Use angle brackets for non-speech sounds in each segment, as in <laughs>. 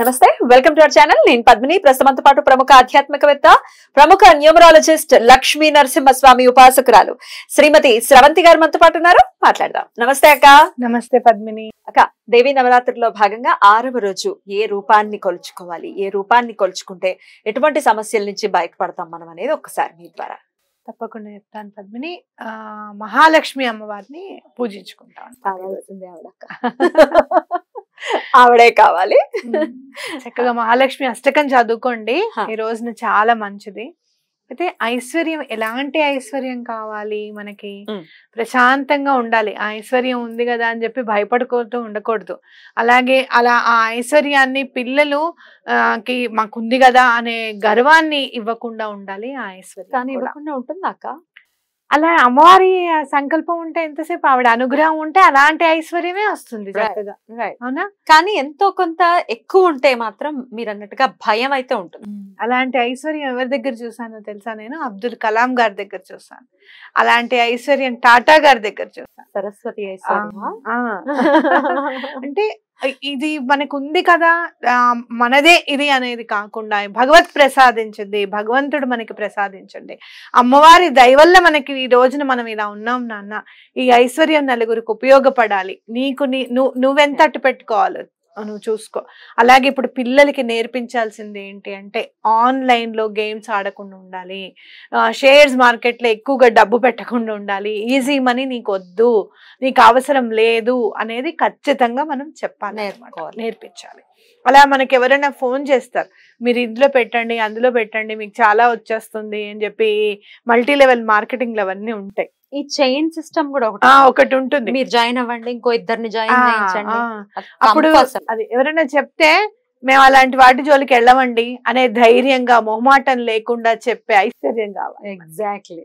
నమస్తే welcome to our channel నేను పద్మిని ప్రస్తుతంతో పాటు ప్రముఖ ఆధ్యాత్మికవేత్త ప్రముఖ న్యూమరాలజిస్ట్ లక్ష్మీ నరసింహస్వామి ఉపాసకురాలు శ్రీమతి స్రవంతి గారు మనతో పాటు ఉన్నారు మాట్లాడదాం నమస్తే అక్క నమస్తే పద్మిని అక్క దేవి నవరాత్రిలో భాగంగా ఆరవ రోజు ఏ రూపాన్ని కొలుచుకోవాలి ఏ రూపాన్ని కొలుచుకుంటే ఎటువంటి సమస్యల నుంచి బయటపడతాం మనం అనేది ఒకసారి మీ ద్వారా తప్పకుండా చెప్తాను పద్మిని మహాలక్ష్మి అమ్మవారిని పూజించుకుంటాం ఆవిడే కావాలి చక్కగా మహాలక్ష్మి అష్టకం చదువుకోండి ఈ రోజున చాలా మంచిది అయితే ఐశ్వర్యం ఎలాంటి ఐశ్వర్యం కావాలి మనకి ప్రశాంతంగా ఉండాలి ఐశ్వర్యం ఉంది కదా అని చెప్పి భయపడుకోతూ ఉండకూడదు అలాగే అలా ఆ ఐశ్వర్యాన్ని పిల్లలు కి మాకుంది కదా అనే గర్వాన్ని ఇవ్వకుండా ఉండాలి ఆ ఐశ్వర్యం కానీ ఇవ్వకుండా అక్క అలా అమ్మవారి సంకల్పం ఉంటే ఎంతసేపు ఆవిడ అనుగ్రహం ఉంటే అలాంటి ఐశ్వర్యమే వస్తుంది అవునా కానీ ఎంతో కొంత ఎక్కువ ఉంటే మాత్రం మీరు అన్నట్టుగా భయం అయితే ఉంటుంది అలాంటి ఐశ్వర్యం ఎవరి దగ్గర చూసానో తెలుసా నేను అబ్దుల్ కలాం గారి దగ్గర చూసాను అలాంటి ఐశ్వర్యం టాటా గారి దగ్గర చూసాను సరస్వతి ఐశ్వర్యం <laughs> అంటే ఇది మనకు ఉంది కదా మనదే ఇది అనేది కాకుండా భగవత్ ప్రసాదించండి భగవంతుడు మనకి ప్రసాదించండి అమ్మవారి దయవల్ల మనకి ఈ రోజున మనం ఇలా ఉన్నాం నాన్న ఈ ఐశ్వర్యం నలుగురికి ఉపయోగపడాలి నీకు నీ నువ్వు నువ్వెంత అట్టు పెట్టుకోవాలి నువ్వు చూసుకో అలాగే ఇప్పుడు పిల్లలకి నేర్పించాల్సింది ఏంటి అంటే ఆన్లైన్లో గేమ్స్ ఆడకుండా ఉండాలి షేర్స్ మార్కెట్లో ఎక్కువగా డబ్బు పెట్టకుండా ఉండాలి ఈజీ మనీ నీకు వద్దు నీకు అవసరం లేదు అనేది ఖచ్చితంగా మనం చెప్పాలి నేర్పించాలి అలా మనకి ఎవరైనా ఫోన్ చేస్తారు మీరు ఇందులో పెట్టండి అందులో పెట్టండి మీకు చాలా వచ్చేస్తుంది అని చెప్పి మల్టీ లెవెల్ మార్కెటింగ్లు అవన్నీ ఉంటాయి ఈ చైన్ సిస్టమ్ కూడా ఒకటి ఒకటి ఉంటుంది మీరు జాయిన్ అవ్వండి ఇంకో ఇద్దరిని జాయిన్ చేయించండి అప్పుడు అది ఎవరైనా చెప్తే మేము అలాంటి వాటి జోలికి వెళ్ళమండి అనే ధైర్యంగా మొహమాటం లేకుండా చెప్పే ఐశ్వర్యం కావాలి ఎగ్జాక్ట్లీ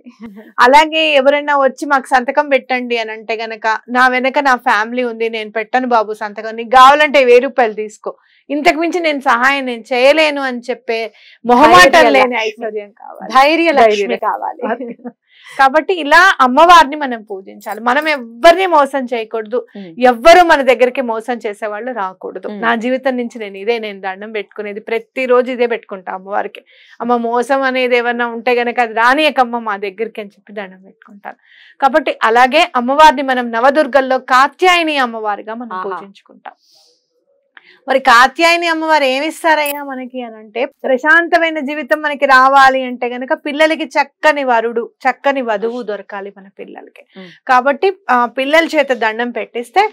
అలాగే ఎవరైనా వచ్చి మాకు సంతకం పెట్టండి అని అంటే గనక నా వెనక నా ఫ్యామిలీ ఉంది నేను పెట్టను బాబు సంతకం నీకు కావాలంటే వెయ్యి రూపాయలు తీసుకో ఇంతకు మించి నేను సహాయం నేను చేయలేను అని చెప్పే మొహమాటం లేని ఐశ్వర్యం కావాలి ధైర్య కావాలి కాబట్టి ఇలా అమ్మవారిని మనం పూజించాలి మనం ఎవ్వరిని మోసం చేయకూడదు ఎవ్వరు మన దగ్గరికి మోసం చేసేవాళ్ళు రాకూడదు నా జీవితం నుంచి నేను ఇదే నేను దండం పెట్టుకునేది ప్రతిరోజు ఇదే పెట్టుకుంటా అమ్మవారికి అమ్మ మోసం అనేది ఏమన్నా ఉంటే గనక అది రానియకమ్మ మా దగ్గరికి అని చెప్పి దండం పెట్టుకుంటాను కాబట్టి అలాగే అమ్మవారిని మనం నవదుర్గల్లో కాత్యాయని అమ్మవారిగా మనం పూజించుకుంటాం మరి కాత్యాయని అమ్మవారు ఏమిస్తారయ్యా మనకి అని అంటే ప్రశాంతమైన జీవితం మనకి రావాలి అంటే గనక పిల్లలకి చక్కని వరుడు చక్కని వధువు దొరకాలి మన పిల్లలకి కాబట్టి పిల్లల చేత దండం పెట్టిస్తే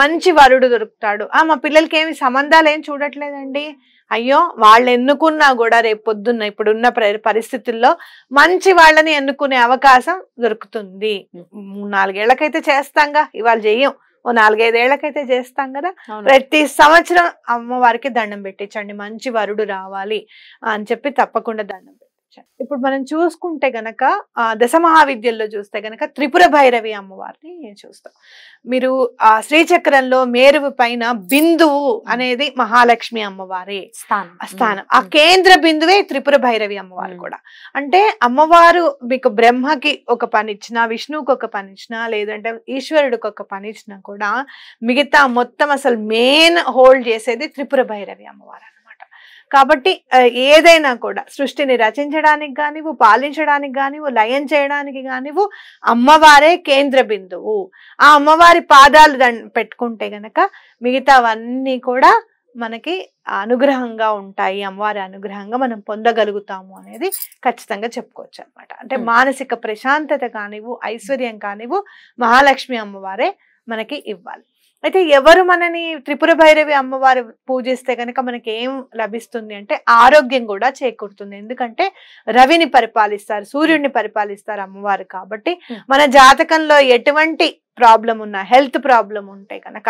మంచి వరుడు దొరుకుతాడు ఆ మా పిల్లలకి ఏమి సంబంధాలు ఏం చూడట్లేదండి అయ్యో వాళ్ళు ఎన్నుకున్నా కూడా రేపు పొద్దున్న ఇప్పుడున్న పరిస్థితుల్లో మంచి వాళ్ళని ఎన్నుకునే అవకాశం దొరుకుతుంది నాలుగేళ్లకైతే చేస్తాంగా ఇవాళ చెయ్యం ఓ నాలుగైదేళ్లకైతే చేస్తాం కదా ప్రతి సంవత్సరం అమ్మవారికి దండం పెట్టించండి మంచి వరుడు రావాలి అని చెప్పి తప్పకుండా దండం ఇప్పుడు మనం చూసుకుంటే గనక దశ మహావిద్యల్లో చూస్తే గనక త్రిపుర భైరవి అమ్మవారిని చూస్తాం మీరు ఆ శ్రీచక్రంలో మేరువు పైన బిందువు అనేది మహాలక్ష్మి అమ్మవారి స్థానం స్థానం ఆ కేంద్ర బిందువే త్రిపుర భైరవి అమ్మవారు కూడా అంటే అమ్మవారు మీకు బ్రహ్మకి ఒక పని ఇచ్చినా విష్ణువుకి ఒక పని ఇచ్చినా లేదంటే ఈశ్వరుడికి ఒక పని ఇచ్చినా కూడా మిగతా మొత్తం అసలు మెయిన్ హోల్డ్ చేసేది త్రిపుర భైరవి అమ్మవారు కాబట్టి ఏదైనా కూడా సృష్టిని రచించడానికి కానివ్వు పాలించడానికి కానివ్వు లయం చేయడానికి కానివ్వు అమ్మవారే కేంద్ర బిందువు ఆ అమ్మవారి పాదాలు పెట్టుకుంటే గనక మిగతావన్నీ కూడా మనకి అనుగ్రహంగా ఉంటాయి అమ్మవారి అనుగ్రహంగా మనం పొందగలుగుతాము అనేది ఖచ్చితంగా చెప్పుకోవచ్చు అనమాట అంటే మానసిక ప్రశాంతత కానివ్వు ఐశ్వర్యం కానివ్వు మహాలక్ష్మి అమ్మవారే మనకి ఇవ్వాలి అయితే ఎవరు మనని త్రిపుర భైరవి అమ్మవారు పూజిస్తే కనుక మనకి ఏం లభిస్తుంది అంటే ఆరోగ్యం కూడా చేకూరుతుంది ఎందుకంటే రవిని పరిపాలిస్తారు సూర్యుడిని పరిపాలిస్తారు అమ్మవారు కాబట్టి మన జాతకంలో ఎటువంటి ప్రాబ్లం ఉన్న హెల్త్ ప్రాబ్లం ఉంటే కనుక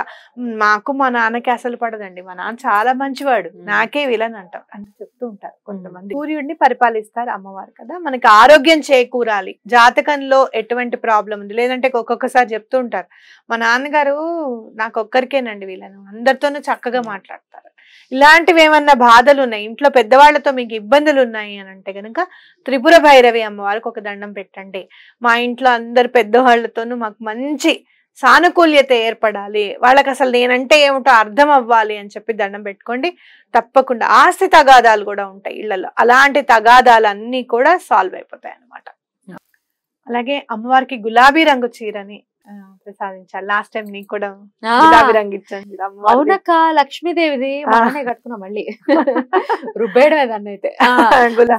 మాకు మా నాన్నకి అసలు పడదండి మా నాన్న చాలా మంచివాడు నాకే విలన్ అంటారు అని చెప్తూ ఉంటారు కొంతమంది సూర్యుడిని పరిపాలిస్తారు అమ్మవారు కదా మనకి ఆరోగ్యం చేకూరాలి జాతకంలో ఎటువంటి ప్రాబ్లం ఉంది లేదంటే ఒక్కొక్కసారి చెప్తూ ఉంటారు మా నాన్నగారు నాకు ఒక్కరికేనండి వీళ్ళను అందరితోనూ చక్కగా మాట్లాడతారు ఇలాంటివి ఏమన్నా బాధలు ఉన్నాయి ఇంట్లో పెద్దవాళ్లతో మీకు ఇబ్బందులు ఉన్నాయి అని అంటే కనుక త్రిపుర భైరవి అమ్మవారికి ఒక దండం పెట్టండి మా ఇంట్లో అందరు పెద్దవాళ్లతోనూ మాకు మంచి సానుకూల్యత ఏర్పడాలి వాళ్ళకి అసలు నేనంటే ఏమిటో అర్థం అవ్వాలి అని చెప్పి దండం పెట్టుకోండి తప్పకుండా ఆస్తి తగాదాలు కూడా ఉంటాయి ఇళ్లలో అలాంటి తగాదాలు అన్ని కూడా సాల్వ్ అయిపోతాయి అన్నమాట అలాగే అమ్మవారికి గులాబీ రంగు చీరని ప్రసాదించాలి లాస్ట్ టైం నీకు కూడా అవునక్క లక్ష్మీదేవిది మనమే కట్టుకున్నా మళ్ళీ <laughs> రుబ్బేడు దాన్ని అయితే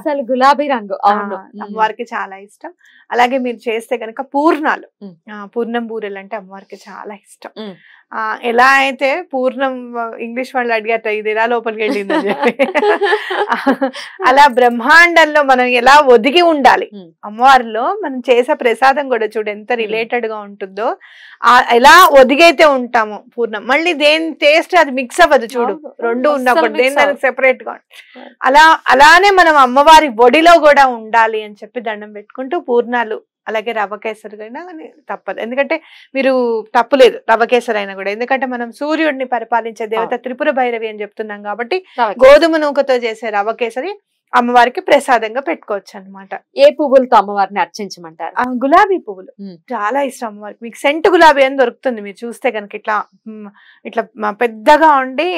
అసలు గులాబీ రంగు అవును అమ్మవారికి చాలా ఇష్టం అలాగే మీరు చేస్తే గనక పూర్ణాలు పూర్ణం బూరెలు అంటే అమ్మవారికి చాలా ఇష్టం ఎలా అయితే పూర్ణం ఇంగ్లీష్ వాళ్ళు అడిగాట ఇది ఎలా లోపలికి వెళ్ళింది <laughs> అలా బ్రహ్మాండంలో మనం ఎలా ఒదిగి ఉండాలి అమ్మవారిలో మనం చేసే ప్రసాదం కూడా చూడు ఎంత రిలేటెడ్ గా ఉంటుందో ఎలా ఒదిగైతే ఉంటాము పూర్ణం మళ్ళీ దేని టేస్ట్ అది మిక్స్ అవ్వదు చూడు రెండు ఉన్నప్పుడు దేని దానికి సెపరేట్ గా అలా అలానే మనం అమ్మవారి ఒడిలో కూడా ఉండాలి అని చెప్పి దండం పెట్టుకుంటూ పూర్ణాలు అలాగే రవ్వ కేసరి అయినా తప్పదు ఎందుకంటే మీరు తప్పులేదు రవకేసరి అయినా కూడా ఎందుకంటే మనం సూర్యుడిని పరిపాలించే దేవత త్రిపుర భైరవి అని చెప్తున్నాం కాబట్టి గోధుమ నూకతో చేసే రవకేసరి కేసరి అమ్మవారికి ప్రసాదంగా పెట్టుకోవచ్చు అనమాట ఏ పువ్వులతో అమ్మవారిని అర్చించమంటారు గులాబీ పువ్వులు చాలా ఇష్టం అమ్మవారికి మీకు సెంటు గులాబీ అని దొరుకుతుంది మీరు చూస్తే కనుక ఇట్లా ఇట్లా పెద్దగా ఉండి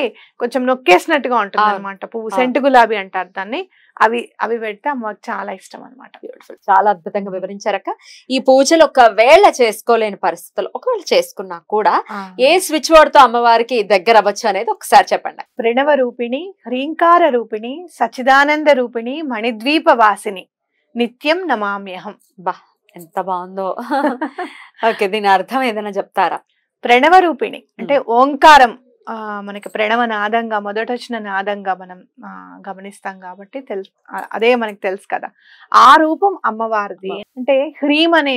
కొంచెం నొక్కేసినట్టుగా ఉంటుంది అనమాట పువ్వు సెంటు గులాబీ అంటారు దాన్ని అవి అవి పెడితే అమ్మకి చాలా ఇష్టం అనమాట బ్యూటిఫుల్ చాలా అద్భుతంగా వివరించారక్క ఈ పూజలు ఒకవేళ చేసుకోలేని పరిస్థితులు ఒకవేళ చేసుకున్నా కూడా ఏ స్విచ్ బోర్డ్ తో అమ్మవారికి దగ్గర అవ్వచ్చు అనేది ఒకసారి చెప్పండి ప్రణవ రూపిణి హ్రీంకార రూపిణి సచిదానంద రూపిణి మణిద్వీప వాసిని నిత్యం నమామ్యహం బా ఎంత బాగుందో <laughs> ఓకే దీని అర్థం ఏదైనా చెప్తారా ప్రణవ రూపిణి అంటే ఓంకారం మనకి ప్రణవ నాదంగా మొదట వచ్చిన నాదంగా మనం గమనిస్తాం కాబట్టి తెలుసు అదే మనకి తెలుసు కదా ఆ రూపం అమ్మవారిది అంటే హ్రీం అనే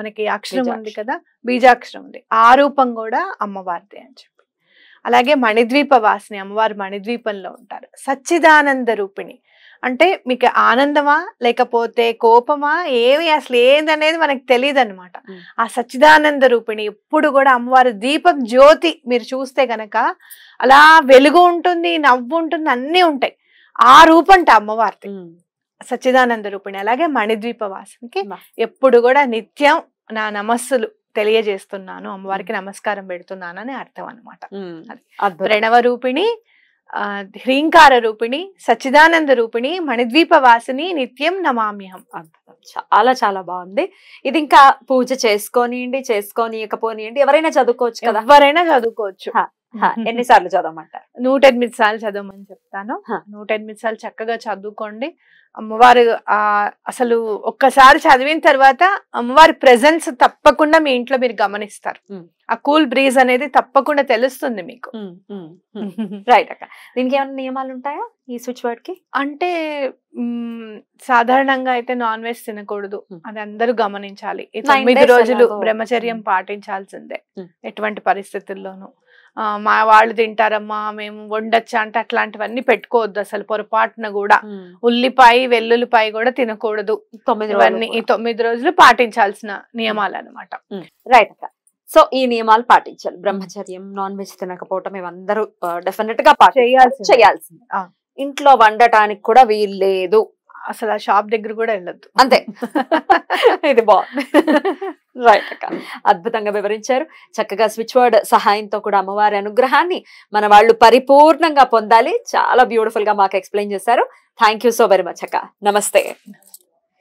మనకి అక్షరం ఉంది కదా బీజాక్షరం ఉంది ఆ రూపం కూడా అమ్మవారిది అని చెప్పి అలాగే మణిద్వీప వాసిని అమ్మవారు మణిద్వీపంలో ఉంటారు సచ్చిదానంద రూపిణి అంటే మీకు ఆనందమా లేకపోతే కోపమా ఏమి అసలు ఏందనేది మనకు తెలియదు అనమాట ఆ సచ్చిదానంద రూపిణి ఎప్పుడు కూడా అమ్మవారి దీపం జ్యోతి మీరు చూస్తే గనక అలా వెలుగు ఉంటుంది నవ్వు ఉంటుంది అన్నీ ఉంటాయి ఆ రూపంట అమ్మవారి సచ్చిదానంద రూపిణి అలాగే మణిద్వీప వాసనకి ఎప్పుడు కూడా నిత్యం నా నమస్సులు తెలియజేస్తున్నాను అమ్మవారికి నమస్కారం పెడుతున్నానని అర్థం అనమాట ప్రణవ రూపిణి హ్రీంకార రూపిణి సచ్చిదానంద రూపిణి మణిద్వీప వాసిని నిత్యం నమామ్యహం చాలా చాలా బాగుంది ఇది ఇంకా పూజ చేసుకోనియండి చేసుకోనియకపోనియండి ఎవరైనా చదువుకోవచ్చు కదా ఎవరైనా చదువుకోవచ్చు <laughs> ఎన్నిసార్లు చదవమంటారు నూట ఎనిమిది సార్లు చదవమని చెప్తాను నూట ఎనిమిది సార్లు చక్కగా చదువుకోండి అమ్మవారు ఆ అసలు ఒక్కసారి చదివిన తర్వాత అమ్మవారి ప్రెజెన్స్ తప్పకుండా మీ ఇంట్లో మీరు గమనిస్తారు ఆ కూల్ బ్రీజ్ అనేది తప్పకుండా తెలుస్తుంది మీకు రైట్ <laughs> అక్క దీనికి ఏమైనా నియమాలు ఉంటాయా ఈ స్విచ్ బోర్డ్ కి అంటే సాధారణంగా అయితే నాన్ వెజ్ తినకూడదు అది అందరూ గమనించాలి తొమ్మిది రోజులు బ్రహ్మచర్యం పాటించాల్సిందే ఎటువంటి పరిస్థితుల్లోనూ మా వాళ్ళు తింటారమ్మా మేము వండొచ్చా అంటే అట్లాంటివన్నీ పెట్టుకోవద్దు అసలు పొరపాటున కూడా ఉల్లిపాయ వెల్లుల్లిపాయ కూడా తినకూడదు తొమ్మిది ఈ తొమ్మిది రోజులు పాటించాల్సిన నియమాలు అనమాట రైట్ అక్క సో ఈ నియమాలు పాటించాలి బ్రహ్మచర్యం నాన్ వెజ్ తినకపోవటం ఇవందరూ డెఫినెట్ గా చేయాల్సింది ఇంట్లో వండటానికి కూడా వీల్లేదు అసలు ఆ షాప్ దగ్గర కూడా వెళ్ళొద్దు అంతే <laughs> ఇది బాగుంది రైట్ అక్క అద్భుతంగా వివరించారు చక్కగా స్విచ్ వర్డ్ సహాయంతో కూడా అమ్మవారి అనుగ్రహాన్ని మన వాళ్ళు పరిపూర్ణంగా పొందాలి చాలా బ్యూటిఫుల్ గా మాకు ఎక్స్ప్లెయిన్ చేశారు థ్యాంక్ సో వెరీ మచ్ అక్క నమస్తే